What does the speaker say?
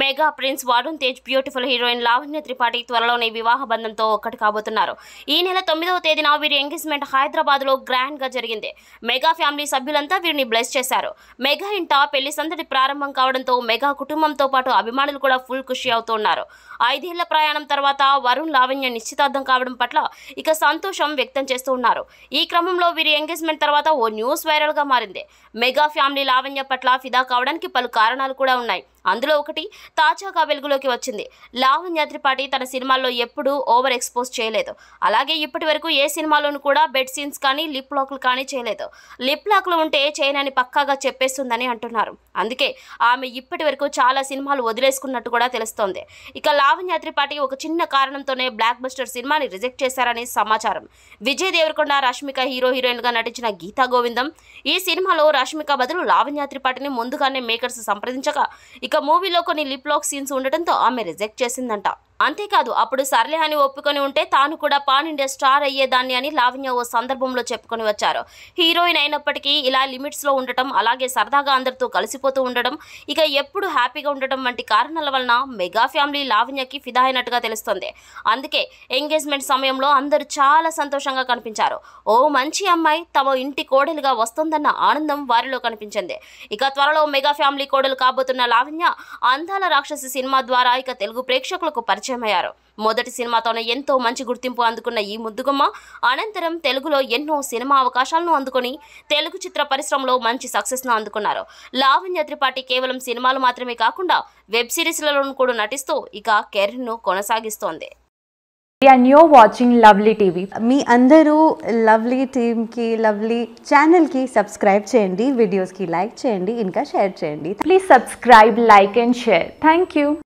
mega prince Varun Tej beautiful heroine Lavanya Tripathi త్వరలోనే వివాహ బంధంతో ఒక్కటి కాబోతున్నారు ఈ నెల తొమ్మిదవ తేదీన వీరి ఎంగేజ్మెంట్ హైదరాబాద్లో గ్రాండ్గా జరిగింది మెగా ఫ్యామిలీ సభ్యులంతా వీరిని బ్లెస్ చేశారు మెగా ఇంట పెళ్లి సందడి ప్రారంభం కావడంతో మెగా కుటుంబంతో పాటు అభిమానులు కూడా ఫుల్ ఖుషి అవుతున్నారు ఐదేళ్ల ప్రయాణం తర్వాత వరుణ్ లావణ్య నిశ్చితార్థం కావడం పట్ల ఇక సంతోషం వ్యక్తం చేస్తూ ఉన్నారు ఈ క్రమంలో వీరి ఎంగేజ్మెంట్ తర్వాత ఓ న్యూస్ వైరల్గా మారింది మెగా ఫ్యామిలీ లావణ్య పట్ల ఫిదా కావడానికి పలు కారణాలు కూడా ఉన్నాయి అందులో ఒకటి తాజాగా వెలుగులోకి వచ్చింది లావణ్య త్రిపాఠి తన సినిమాల్లో ఎప్పుడూ ఓవర్ ఎక్స్పోజ్ చేయలేదు అలాగే ఇప్పటి వరకు ఏ సినిమాలోనూ కూడా బెడ్ సీన్స్ కానీ లిప్ లాక్లు కానీ చేయలేదు లిప్ లాక్లు ఉంటే చేయనని పక్కాగా చెప్పేస్తుందని అంటున్నారు అందుకే ఆమె ఇప్పటి వరకు చాలా సినిమాలు వదిలేసుకున్నట్టు కూడా తెలుస్తోంది ఇక లావణ్య త్రిపాఠి ఒక చిన్న కారణంతోనే బ్లాక్ బస్టర్ సినిమాని రిజెక్ట్ చేశారని సమాచారం విజయ్ దేవరకొండ రష్మిక హీరో హీరోయిన్గా నటించిన గీతా గోవిందం ఈ సినిమాలో రష్మిక బదులు లావణ్య త్రిపాఠిని ముందుగానే మేకర్స్ సంప్రదించగా ఇక ఇక మూవీలో కొన్ని లిప్ లాక్ సీన్స్ ఉండటంతో ఆమె రిజెక్ట్ చేసిందంట అంతేకాదు అప్పుడు సర్లే అని ఒప్పుకొని ఉంటే తాను కూడా పాన్ ఇండియా స్టార్ అయ్యేదాన్ని అని లావణ్య ఓ సందర్భంలో చెప్పుకొని వచ్చారు హీరోయిన్ అయినప్పటికీ ఇలా లిమిట్స్లో ఉండటం అలాగే సరదాగా అందరితో కలిసిపోతూ ఉండడం ఇక ఎప్పుడు హ్యాపీగా ఉండటం వంటి కారణాల వలన మెగా ఫ్యామిలీ లావణ్యకి ఫిదా అయినట్టుగా తెలుస్తుంది అందుకే ఎంగేజ్మెంట్ సమయంలో అందరూ చాలా సంతోషంగా కనిపించారు ఓ మంచి అమ్మాయి తమ ఇంటి కోడలుగా వస్తుందన్న ఆనందం వారిలో కనిపించింది ఇక త్వరలో మెగా ఫ్యామిలీ కోడలు కాబోతున్న లావణ్య అందాల రాక్షసి సినిమా ద్వారా ఇక తెలుగు ప్రేక్షకులకు పరిచయం పరిచయమయ్యారు మొదటి సినిమాతోనే ఎంతో మంచి గుర్తింపు అందుకున్న ఈ ముద్దుగుమ్మ అనంతరం తెలుగులో ఎన్నో సినిమా అవకాశాలను అందుకుని తెలుగు చిత్ర పరిశ్రమలో మంచి సక్సెస్ను అందుకున్నారు లావణ్య త్రిపాఠి కేవలం సినిమాలు మాత్రమే కాకుండా వెబ్ సిరీస్లలోనూ కూడా నటిస్తూ ఇక కెరీర్ను కొనసాగిస్తోంది and you're watching lovely TV మీ అందరూ లవ్లీ టీమ్కి లవ్లీ ఛానల్కి సబ్స్క్రైబ్ చేయండి వీడియోస్కి లైక్ చేయండి ఇంకా షేర్ చేయండి please subscribe like and share thank you